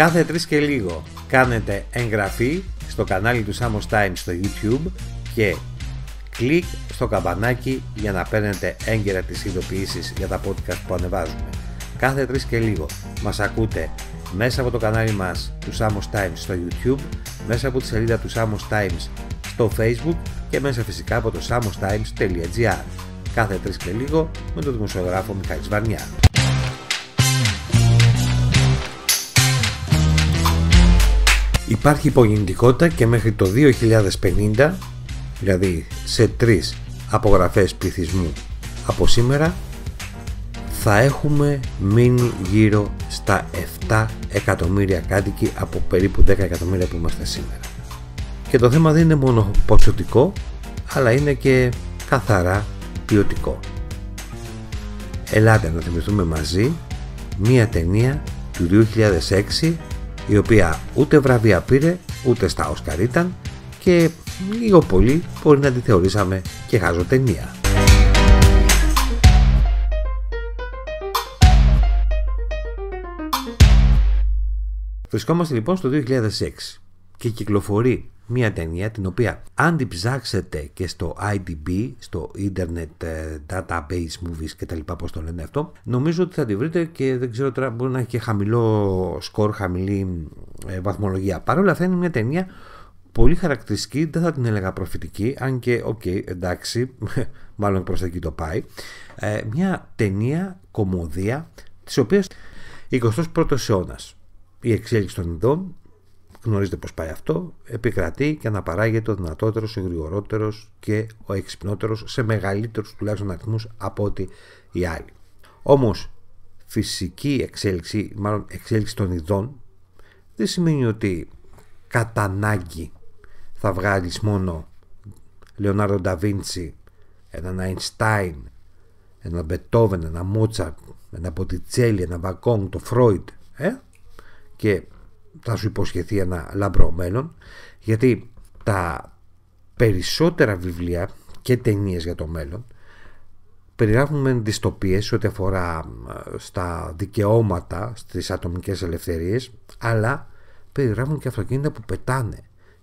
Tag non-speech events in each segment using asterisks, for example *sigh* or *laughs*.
Κάθε 3 και λίγο κάνετε εγγραφή στο κανάλι του Samos Time στο YouTube και κλικ στο καμπανάκι για να παίρνετε έγκαιρα τις ειδοποιήσεις για τα podcast που ανεβάζουμε. Κάθε 3 και λίγο μας ακούτε μέσα από το κανάλι μας του Samos Times στο YouTube, μέσα από τη σελίδα του Samos Times στο Facebook και μέσα φυσικά από το samostimes.gr. Κάθε 3 και λίγο με τον δημοσιογράφο Μιχάλης Βαρνιά. Υπάρχει υπογεννητικότητα και μέχρι το 2050, δηλαδή σε τρεις απογραφές πληθυσμού από σήμερα, θα έχουμε μείνει γύρω στα 7 εκατομμύρια κάτοικοι από περίπου 10 εκατομμύρια που είμαστε σήμερα. Και το θέμα δεν είναι μόνο ποσοτικό, αλλά είναι και καθαρά ποιοτικό. Ελάτε να θυμηθούμε μαζί μία ταινία του 2006 η οποία ούτε βραβεία πήρε, ούτε στα Όσκαρ ήταν και λίγο πολύ μπορεί να τη θεωρήσαμε και χάζω ταινία. Βρισκόμαστε λοιπόν στο 2006 και κυκλοφορεί μια ταινία την οποία αν την ψάξετε και στο IDB, στο Internet ε, Database Movies και τα λοιπά πώς το λένε αυτό, νομίζω ότι θα τη βρείτε και δεν ξέρω τώρα μπορεί να έχει και χαμηλό σκορ, χαμηλή ε, βαθμολογία. Παρ' όλα αυτά είναι μια ταινία πολύ χαρακτηριστική, δεν θα την έλεγα προφητική, αν και οκ, okay, εντάξει, *laughs* μάλλον προς εκεί το πάει. Ε, μια ταινία, κομμωδία, της οποίας 21ος αιώνας, η εξέλιξη των ειδών, γνωρίζετε πώς πάει αυτό, επικρατεί και αναπαράγεται ο δυνατότερος, ο γρηγορότερος και ο εξυπνότερος σε μεγαλύτερους τουλάχιστον αριθμούς από ό,τι οι άλλοι. Όμως φυσική εξέλιξη, μάλλον εξέλιξη των ειδών, δεν σημαίνει ότι κατά ανάγκη θα βγάλεις μόνο Λεωνάρδο Νταβίντσι, έναν Αϊνστάιν, έναν Μπετόβεν, έναν Μότσαρτ, έναν Ποτιτσέλη, έναν Βακόγκ, τον Φρόιντ, ε? και θα σου υποσχεθεί ένα λαμπρό μέλλον γιατί τα περισσότερα βιβλία και ταινίες για το μέλλον περιγράφουν δυστοπίες ό,τι αφορά ε, στα δικαιώματα, στις ατομικές ελευθερίες αλλά περιγράφουν και αυτοκίνητα που πετάνε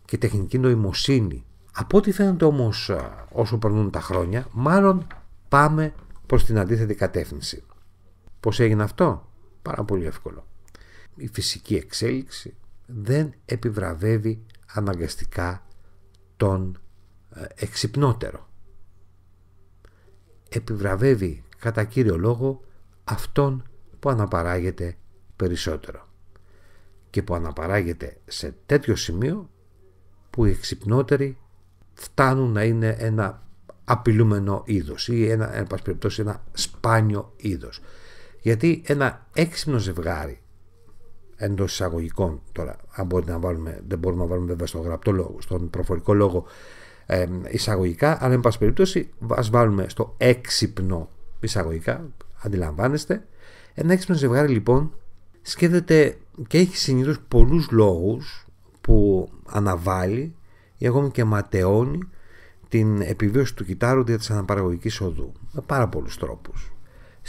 και τεχνική νοημοσύνη. Από ό,τι φαίνεται όμως ε, όσο περνούν τα χρόνια μάλλον πάμε προς την αντίθετη κατεύθυνση. Πώς έγινε αυτό? Πάρα πολύ εύκολο η φυσική εξέλιξη δεν επιβραβεύει αναγκαστικά τον ε, εξυπνότερο. Επιβραβεύει κατά κύριο λόγο αυτόν που αναπαράγεται περισσότερο και που αναπαράγεται σε τέτοιο σημείο που οι εξυπνότεροι φτάνουν να είναι ένα απειλούμενο είδος ή ένα, ένα σπάνιο είδος. Γιατί ένα έξυπνο ζευγάρι εντός εισαγωγικών τώρα, αν να βάλουμε, δεν μπορούμε να βάλουμε βέβαια στο γραπτό λόγο, στον προφορικό λόγο ε, εισαγωγικά, αλλά εν πάση περιπτώσει ας βάλουμε στο έξυπνο εισαγωγικά, αντιλαμβάνεστε. Ένα έξυπνο ζευγάρι λοιπόν σκέφτεται και έχει συνήθως πολλούς λόγους που αναβάλει ή ακόμη και ματαιώνει την επιβίωση του κιτάρου δια της αναπαραγωγικής οδού με πάρα πολλούς τρόπους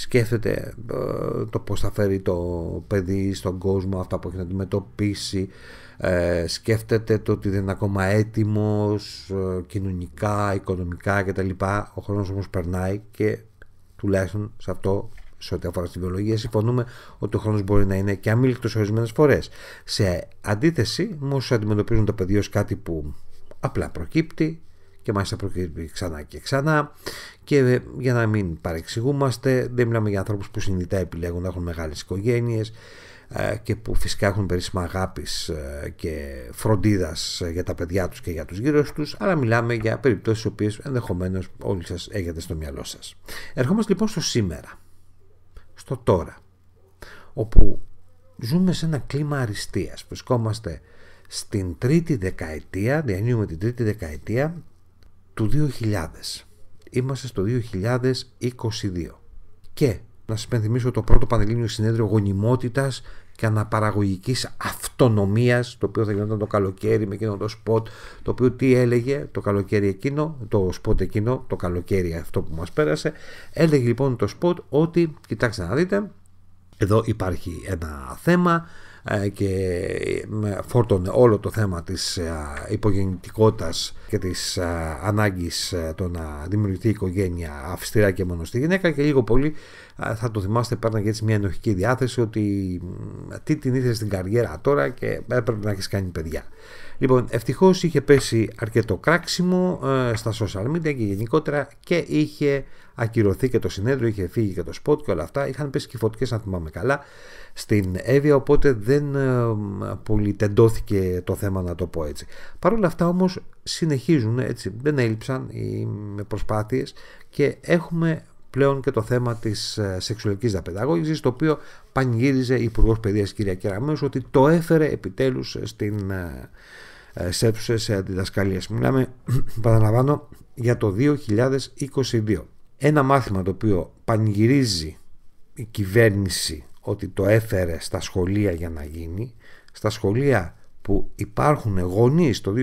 σκέφτεται ε, το πώς θα φέρει το παιδί στον κόσμο αυτά που έχει να αντιμετωπίσει ε, σκέφτεται το ότι δεν είναι ακόμα έτοιμος ε, κοινωνικά, οικονομικά κτλ. Ο χρόνος όμως περνάει και τουλάχιστον σε αυτό σε ό,τι αφορά στη βιολογία, συμφωνούμε ότι ο χρόνος μπορεί να είναι και αμήλικτος ορισμένες φορές. Σε αντίθεση με αντιμετωπίζουν το παιδί ως κάτι που απλά προκύπτει, και μάλιστα προκύπτει ξανά και ξανά και ε, για να μην παρεξηγούμαστε δεν μιλάμε για ανθρώπους που συνειδητά επιλέγουν να έχουν μεγάλες οικογένειες ε, και που φυσικά έχουν περίσσιμα αγάπης ε, και φροντίδας για τα παιδιά τους και για τους γύρω τους. αλλά μιλάμε για περιπτώσεις οι οποίες ενδεχομένως όλοι σας έχετε στο μυαλό σας. Ερχόμαστε λοιπόν στο σήμερα, στο τώρα όπου ζούμε σε ένα κλίμα αριστείας. Βρισκόμαστε στην τρίτη δεκαετία, διανύουμε την τρίτη δεκαετία του 2000. Είμαστε στο 2022. Και να σας πενθυμίσω το πρώτο Πανελλήνιο Συνέδριο Γονιμότητας και Αναπαραγωγικής Αυτονομίας, το οποίο θα γινόταν το καλοκαίρι με εκείνο το σποτ, το οποίο τι έλεγε το καλοκαίρι εκείνο, το σποτ εκείνο, το καλοκαίρι αυτό που μας πέρασε. Έλεγε λοιπόν το σποτ ότι, κοιτάξτε να δείτε, εδώ υπάρχει ένα θέμα ε, και φόρτωνε όλο το θέμα της ε, υπογεννητικότητας και της ε, ανάγκης το να δημιουργηθεί οικογένεια αυστηρά και μόνο στη γυναίκα και λίγο πολύ θα το θυμάστε και έτσι μια ενοχική διάθεση ότι τι την ήθελε στην καριέρα τώρα και έπρεπε να έχεις κάνει παιδιά. Λοιπόν, ευτυχώς είχε πέσει αρκετό κράξιμο στα social media και γενικότερα και είχε ακυρωθεί και το συνέδριο, είχε φύγει και το σποτ και όλα αυτά. Είχαν πέσει και φωτιές, αν θυμάμαι καλά, στην Εύβοια, οπότε δεν ε, πολυτεντώθηκε το θέμα, να το πω έτσι. Παρ' όλα αυτά όμως συνεχίζουν, έτσι, δεν έλειψαν οι προσπάθειες και έχουμε πλέον και το θέμα της ε, σεξουαλικής διαπαιδαγώγησης, το οποίο πανηγύριζε η Υπουργός Παιδείας κυρία Κεραμέο ότι το έφερε επιτέλους στην ε, σε αντιδασκαλίες. Μιλάμε, *clears throat* παραλαμβάνω, για το 2022. Ένα μάθημα το οποίο πανηγυρίζει η κυβέρνηση ότι το έφερε στα σχολεία για να γίνει, στα σχολεία που υπάρχουν γονείς το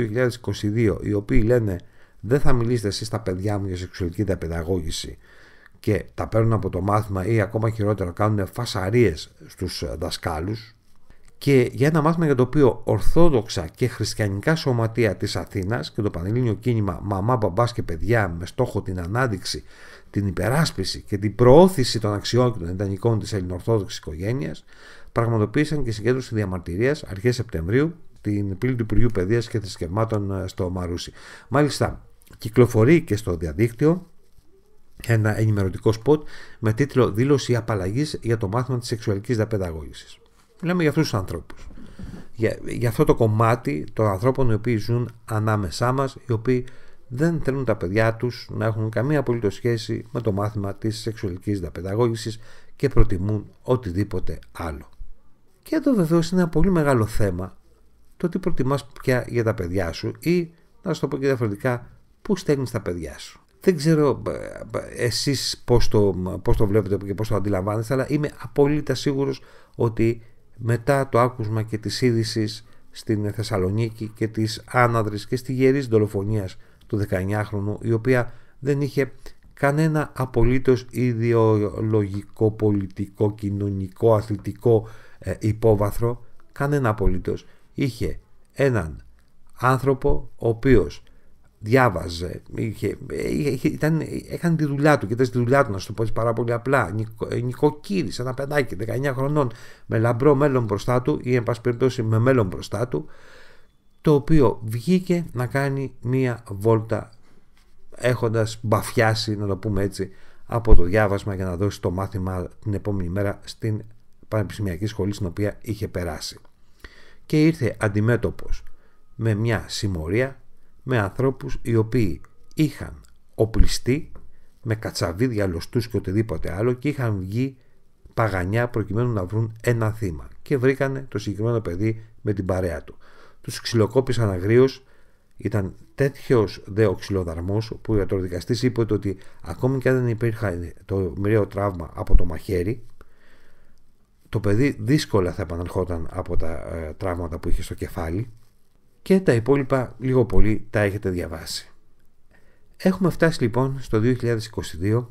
2022 οι οποίοι λένε δεν θα μιλήσετε εσείς στα παιδιά μου για σεξουαλική διαπαιδαγώγηση και τα παίρνουν από το μάθημα ή ακόμα χειρότερα κάνουν φασαρίες στους δασκάλους και για ένα μάθημα για το οποίο ορθόδοξα και χριστιανικά σωματεία της Αθήνας και το πανελλήνιο κίνημα «Μαμά, μπαμπάς και παιδιά» με στόχο την ανάδειξη, την υπεράσπιση και την προώθηση των αξιών και των εντανικών της ελληνοορθόδοξης οικογένειας πραγματοποίησαν και συγκέντρωση διαμαρτυρίας αρχές Σεπτεμβρίου την πύλη του Υπουργείου Παιδείας και Θρησκευμάτων ε, στο Μαρούσι. Μάλιστα, κυκλοφορεί και στο διαδίκτυο ένα ενημερωτικό σποτ με τίτλο «Δήλωση απαλλαγής για το μάθημα της σεξουαλικής διαπαιδαγώγησης». Μιλάμε για αυτούς τους ανθρώπους. Για, για αυτό το κομμάτι των ανθρώπων οι οποίοι ζουν ανάμεσά μας, οι οποίοι δεν θέλουν τα παιδιά τους να έχουν καμία απολύτως σχέση με το μάθημα της σεξουαλικής διαπαιδαγώγησης και προτιμούν οτιδήποτε άλλο. Και εδώ βεβαίως είναι ένα πολύ μεγάλο θέμα το τι προτιμάς πια για τα παιδιά σου ή, να σου το πω και διαφορετικά, πού στέλνεις τα παιδιά σου. Δεν ξέρω ε, ε, εσείς πώς το, ε, πώς το βλέπετε και πώς το αντιλαμβάνεστε, αλλά είμαι απόλυτα σίγουρος ότι μετά το άκουσμα και της είδησης στην Θεσσαλονίκη και της άναδρης και στη γερής δολοφονίας του 19χρονου η οποία δεν είχε κανένα απολύτως ιδεολογικό, πολιτικό, κοινωνικό, αθλητικό ε, υπόβαθρο, κανένα απολύτως. Είχε έναν άνθρωπο ο οποίος διάβαζε, είχε, είχε, ήταν, έκανε τη δουλειά του, κοίταζε τη δουλειά του να σου το πω πάρα πολύ απλά, Νικο, ε, ένα παιδάκι 19 χρονών με λαμπρό μέλλον μπροστά του ή εν πάση περιπτώσει με μέλλον μπροστά του, το οποίο βγήκε να κάνει μία βόλτα έχοντας μπαφιάσει, να το πούμε έτσι, από το διάβασμα για να δώσει το μάθημα την επόμενη μέρα στην πανεπιστημιακή σχολή στην οποία είχε περάσει. Και ήρθε αντιμέτωπος με μια συμμορία με ανθρώπους οι οποίοι είχαν οπλιστεί με κατσαβίδια, λωστούς και οτιδήποτε άλλο και είχαν βγει παγανιά προκειμένου να βρουν ένα θύμα και βρήκανε το συγκεκριμένο παιδί με την παρέα του. Τους ξυλοκόπησαν αγρίως, ήταν τέτοιος δε ο που ο ιατροδικαστής είπε ότι ακόμη και αν δεν υπήρχε το μοιραίο τραύμα από το μαχαίρι, το παιδί δύσκολα θα επαναρχόταν από τα ε, τραύματα που είχε στο κεφάλι και τα υπόλοιπα λίγο πολύ τα έχετε διαβάσει. Έχουμε φτάσει λοιπόν στο 2022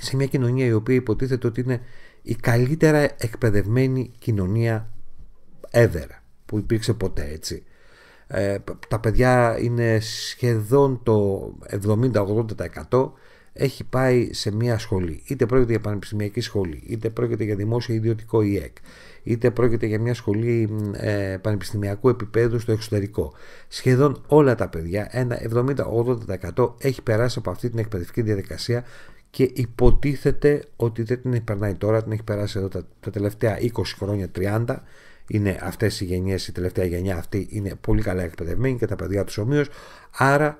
σε μια κοινωνία η οποία υποτίθεται ότι είναι η καλύτερα εκπαιδευμένη κοινωνία ever που υπήρξε ποτέ έτσι. Ε, τα παιδιά είναι σχεδόν το 70-80% έχει πάει σε μια σχολή. Είτε πρόκειται για πανεπιστημιακή σχολή, είτε πρόκειται για δημόσιο ιδιωτικό ΙΕΚ, είτε πρόκειται για μια σχολή ε, πανεπιστημιακού επίπεδου στο εξωτερικό. Σχεδόν όλα τα παιδιά, ένα 70-80% έχει περάσει από αυτή την εκπαιδευτική διαδικασία και υποτίθεται ότι δεν την περνάει τώρα, την έχει περάσει εδώ τα, τελευταία 20 χρόνια, 30 είναι αυτές οι γενιές, η τελευταία γενιά αυτή είναι πολύ καλά εκπαιδευμένη και τα παιδιά τους ομοίως, άρα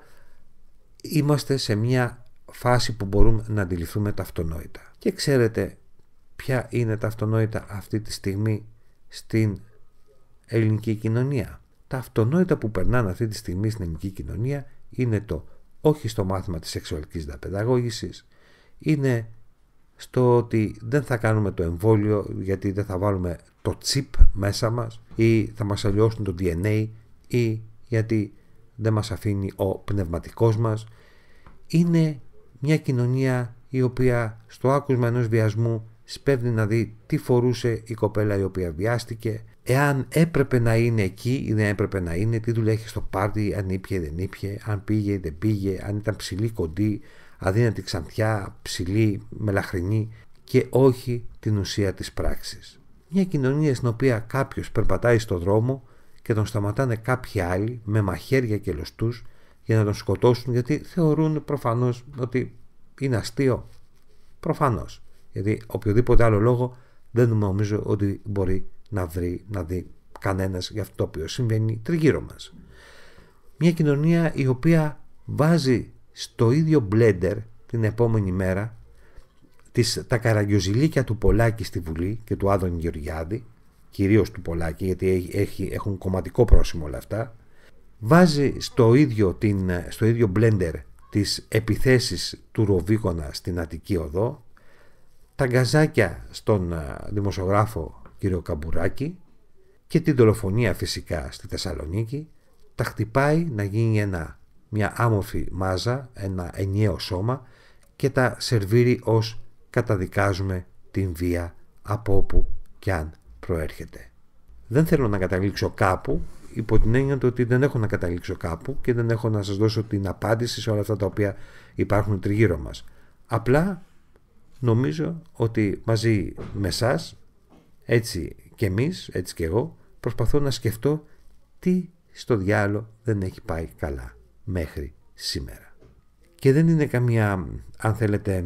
είμαστε σε μια φάση που μπορούμε να αντιληφθούμε τα αυτονόητα. Και ξέρετε ποια είναι τα αυτονόητα αυτή τη στιγμή στην ελληνική κοινωνία. Τα αυτονόητα που περνάνε αυτή τη στιγμή στην ελληνική κοινωνία είναι το όχι στο μάθημα της σεξουαλικής δαπαιδαγώγησης, είναι στο ότι δεν θα κάνουμε το εμβόλιο γιατί δεν θα βάλουμε το τσίπ μέσα μας ή θα μας αλλοιώσουν το DNA ή γιατί δεν μας αφήνει ο πνευματικός μας. Είναι μια κοινωνία η οποία στο άκουσμα ενός βιασμού σπέβδει να δει τι φορούσε η κοπέλα η οποία βιάστηκε, εάν έπρεπε να είναι εκεί ή δεν έπρεπε να είναι, τι δουλειά έχει στο πάρτι, αν ήπια ή δεν ήπια, αν πήγε ή δεν πήγε, αν ήταν ψηλή κοντή, αδύνατη ξανθιά, ψηλή, μελαχρινή και όχι την ουσία της πράξης. Μια κοινωνία στην οποία κάποιος περπατάει στον δρόμο και τον σταματάνε κάποιοι άλλοι με μαχαίρια και λωστούς για να τον σκοτώσουν γιατί θεωρούν προφανώς ότι είναι αστείο. Προφανώς. Γιατί οποιοδήποτε άλλο λόγο δεν νομίζω ότι μπορεί να βρει, να δει κανένας για αυτό το οποίο συμβαίνει τριγύρω μας. Μια κοινωνία η οποία βάζει στο ίδιο μπλέντερ την επόμενη μέρα τις, τα καραγκιοζηλίκια του Πολάκη στη Βουλή και του Άδων Γεωργιάδη, κυρίως του Πολάκη γιατί έχει, έχουν κομματικό πρόσημο όλα αυτά, Βάζει στο ίδιο, την, στο ίδιο blender τις επιθέσεις του Ροβίκονα στην Αττική Οδό, τα γκαζάκια στον ε, δημοσιογράφο κύριο Καμπουράκη και την δολοφονία φυσικά στη Θεσσαλονίκη, τα χτυπάει να γίνει ένα, μια άμορφη μάζα, ένα ενιαίο σώμα και τα σερβίρει ως καταδικάζουμε την βία από όπου και αν προέρχεται. Δεν θέλω να καταλήξω κάπου υπό την έννοια του ότι δεν έχω να καταλήξω κάπου και δεν έχω να σας δώσω την απάντηση σε όλα αυτά τα οποία υπάρχουν τριγύρω μας. Απλά νομίζω ότι μαζί με εσάς, έτσι και εμείς, έτσι και εγώ, προσπαθώ να σκεφτώ τι στο διάλο δεν έχει πάει καλά μέχρι σήμερα. Και δεν είναι καμία, αν θέλετε,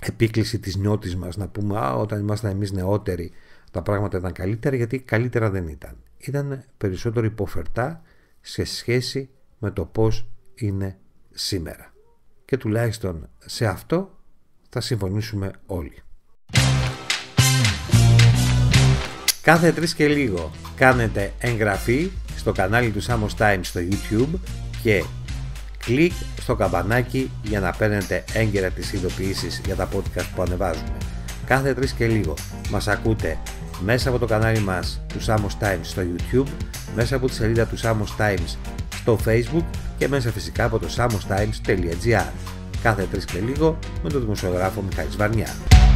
επίκληση της νιώτης μας να πούμε «Α, όταν ήμασταν εμείς νεότεροι τα πράγματα ήταν καλύτερα» γιατί καλύτερα δεν ήταν ήταν περισσότερο υποφερτά σε σχέση με το πώς είναι σήμερα. Και τουλάχιστον σε αυτό θα συμφωνήσουμε όλοι. Κάθε τρεις και λίγο κάνετε εγγραφή στο κανάλι του Samos Time στο YouTube και κλικ στο καμπανάκι για να παίρνετε έγκαιρα τις ειδοποιήσεις για τα podcast που ανεβάζουμε. Κάθε τρεις και λίγο μας ακούτε μέσα από το κανάλι μας του Samos Times στο YouTube, μέσα από τη σελίδα του Samos Times στο Facebook και μέσα φυσικά από το samostimes.gr. Κάθε τρεις και λίγο με τον δημοσιογράφο Μιχάλης Βαρνιά.